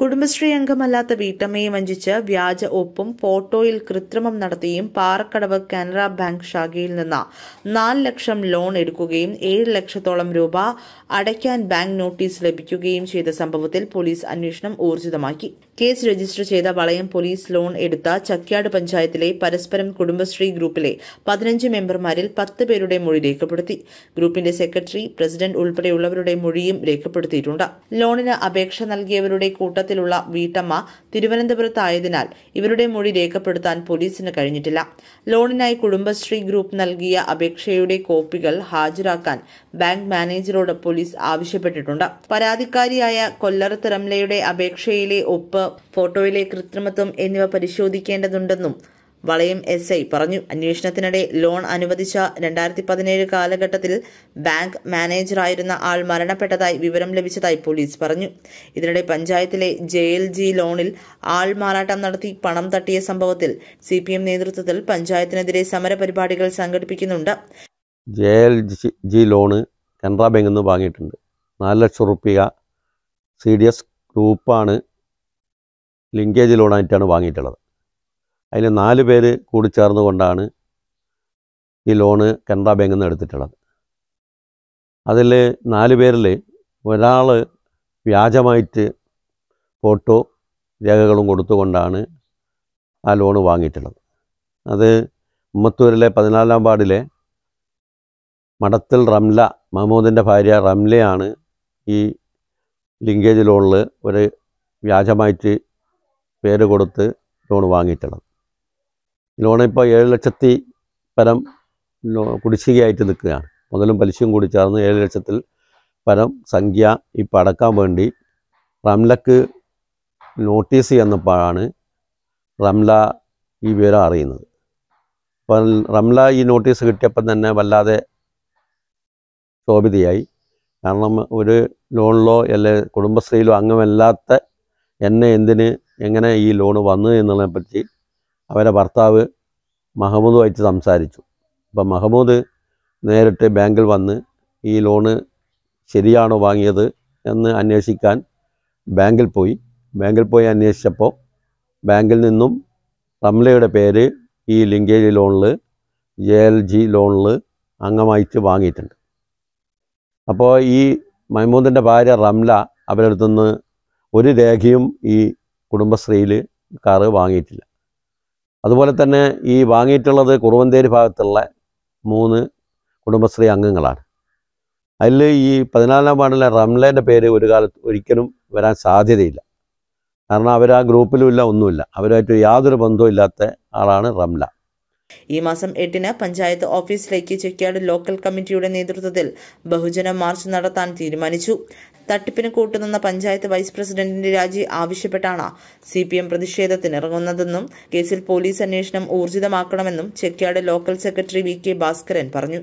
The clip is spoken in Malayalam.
കുടുംബശ്രീ അംഗമല്ലാത്ത വീട്ടമ്മയെ വഞ്ചിച്ച് വ്യാജ ഒപ്പും ഫോട്ടോയിൽ കൃത്രിമം നടത്തിയും പാറക്കടവ് കാനറ ബാങ്ക് ശാഖയിൽ നിന്ന് നാല് ലക്ഷം ലോൺ എടുക്കുകയും ഏഴ് ലക്ഷത്തോളം രൂപ അടയ്ക്കാൻ ബാങ്ക് നോട്ടീസ് ലഭിക്കുകയും ചെയ്ത സംഭവത്തിൽ പോലീസ് അന്വേഷണം ഊർജിതമാക്കി കേസ് രജിസ്റ്റർ ചെയ്ത വളയം പോലീസ് ലോൺ എടുത്ത ചക്യാട് പഞ്ചായത്തിലെ പരസ്പരം കുടുംബശ്രീ ഗ്രൂപ്പിലെ പതിനഞ്ച് മെമ്പർമാരിൽ പത്ത് പേരുടെ മൊഴി രേഖപ്പെടുത്തി ഗ്രൂപ്പിന്റെ സെക്രട്ടറി പ്രസിഡന്റ് ഉൾപ്പെടെയുള്ളവരുടെ മൊഴിയും രേഖപ്പെടുത്തിയിട്ടുണ്ട് ലോണിന് അപേക്ഷ നൽകിയവരുടെ കൂട്ടത്തിൽ കുടുംബത്തിലുള്ള വീട്ടമ്മ തിരുവനന്തപുരത്തായതിനാൽ ഇവരുടെ മൊഴി രേഖപ്പെടുത്താൻ പോലീസിന് കഴിഞ്ഞിട്ടില്ല ലോണിനായി കുടുംബശ്രീ ഗ്രൂപ്പ് നൽകിയ അപേക്ഷയുടെ കോപ്പികൾ ഹാജരാക്കാൻ ബാങ്ക് മാനേജറോട് പോലീസ് ആവശ്യപ്പെട്ടിട്ടുണ്ട് പരാതിക്കാരിയായ കൊല്ലറത്തിറംലയുടെ അപേക്ഷയിലെ ഒപ്പ് ഫോട്ടോയിലെ കൃത്രിമത്വം എന്നിവ പരിശോധിക്കേണ്ടതുണ്ടെന്നും വളയം എസ് ഐ പറഞ്ഞു അന്വേഷണത്തിനിടെ ലോൺ അനുവദിച്ച രണ്ടായിരത്തി പതിനേഴ് കാലഘട്ടത്തിൽ ബാങ്ക് മാനേജറായിരുന്ന ആൾ മരണപ്പെട്ടതായി വിവരം ലഭിച്ചതായി പോലീസ് പറഞ്ഞു ഇതിനിടെ പഞ്ചായത്തിലെ ജെ എൽ ജി ലോണിൽ ആൾ മാറാട്ടം നടത്തി പണം തട്ടിയ സംഭവത്തിൽ സി പി എം നേതൃത്വത്തിൽ പഞ്ചായത്തിനെതിരെ സമരപരിപാടികൾ സംഘടിപ്പിക്കുന്നുണ്ട് J L G loan Canara ബാങ്കിൽ നിന്ന് വാങ്ങിയിട്ടുണ്ട് നാല് ലക്ഷം റുപ്യ സി ഡി എസ് ഗ്രൂപ്പാണ് ലിങ്കേജ് ലോണായിട്ടാണ് വാങ്ങിയിട്ടുള്ളത് അതിൽ നാല് പേര് കൂടി ചേർന്നുകൊണ്ടാണ് ഈ ലോണ് കനറ ബാങ്കിൽ നിന്ന് എടുത്തിട്ടുള്ളത് അതിൽ നാല് പേരിൽ ഒരാൾ വ്യാജമായിട്ട് ഫോട്ടോ രേഖകളും കൊടുത്തുകൊണ്ടാണ് ആ ലോണ് വാങ്ങിയിട്ടുള്ളത് അത് ഉമ്മത്തൂരിലെ പതിനാലാം വാർഡിലെ മടത്തിൽ റംല മഹമൂദിൻ്റെ ഭാര്യ റംലയാണ് ഈ ലിങ്കേജ് ലോണിൽ ഒരു വ്യാജമായിട്ട് പേര് കൊടുത്ത് ലോൺ വാങ്ങിയിട്ടുള്ളത് ലോണിപ്പോൾ ഏഴ് ലക്ഷത്തി പരം കുടിശ്ശികയായിട്ട് നിൽക്കുകയാണ് മുതലും പലിശയും കൂടി ചേർന്ന് ഏഴ് ലക്ഷത്തിൽ പരം സംഖ്യ ഇപ്പം അടക്കാൻ വേണ്ടി റംലക്ക് നോട്ടീസ് ചെയ്യുന്നപ്പോഴാണ് റംല ഈ വിവരം അറിയുന്നത് അപ്പം റംല ഈ നോട്ടീസ് കിട്ടിയപ്പം തന്നെ വല്ലാതെ ശോഭിതയായി കാരണം ഒരു ലോണിലോ അല്ലെ കുടുംബശ്രീയിലോ അംഗമല്ലാത്ത എന്നെ എന്തിന് എങ്ങനെ ഈ ലോണ് വന്നു എന്നതിനെപ്പറ്റി അവരെ ഭർത്താവ് മഹമ്മൂദുമായിട്ട് സംസാരിച്ചു അപ്പം മഹമ്മൂദ് നേരിട്ട് ബാങ്കിൽ വന്ന് ഈ ലോണ് ശരിയാണോ വാങ്ങിയത് എന്ന് അന്വേഷിക്കാൻ ബാങ്കിൽ പോയി ബാങ്കിൽ പോയി അന്വേഷിച്ചപ്പോൾ ബാങ്കിൽ നിന്നും റംലയുടെ പേര് ഈ ലിങ്കേജ് ലോണിൽ ജെ എൽ ജി ലോണിൽ അംഗമായിട്ട് വാങ്ങിയിട്ടുണ്ട് അപ്പോൾ ഈ മൈമൂദിൻ്റെ ഭാര്യ റംല അവരടുത്തുനിന്ന് ഒരു രേഖയും ഈ കുടുംബശ്രീയിൽ കാറ് വാങ്ങിയിട്ടില്ല അതുപോലെ തന്നെ ഈ വാങ്ങിയിട്ടുള്ളത് കുറുവന്തേരി ഭാഗത്തുള്ള മൂന്ന് കുടുംബശ്രീ അംഗങ്ങളാണ് അതിൽ ഈ പതിനാലാം വാർഡിലെ റംലേൻ്റെ പേര് ഒരു കാലത്ത് ഒരിക്കലും വരാൻ സാധ്യതയില്ല കാരണം അവർ ആ ഗ്രൂപ്പിലുമില്ല ഒന്നുമില്ല അവരുമായിട്ട് യാതൊരു ബന്ധവും ഇല്ലാത്ത ആളാണ് റംല ഈ മാസം എട്ടിന് പഞ്ചായത്ത് ഓഫീസിലേക്ക് ചെക്കിയാട് ലോക്കൽ കമ്മിറ്റിയുടെ നേതൃത്വത്തിൽ ബഹുജന മാർച്ച് നടത്താൻ തീരുമാനിച്ചു തട്ടിപ്പിന് കൂട്ടുനിന്ന പഞ്ചായത്ത് വൈസ് പ്രസിഡന്റിന്റെ രാജി ആവശ്യപ്പെട്ടാണ് സി പി എം പ്രതിഷേധത്തിനിറങ്ങുന്നതെന്നും കേസിൽ പോലീസ് അന്വേഷണം ഊർജിതമാക്കണമെന്നും Chekkiyad local secretary V K Bhaskaran പറഞ്ഞു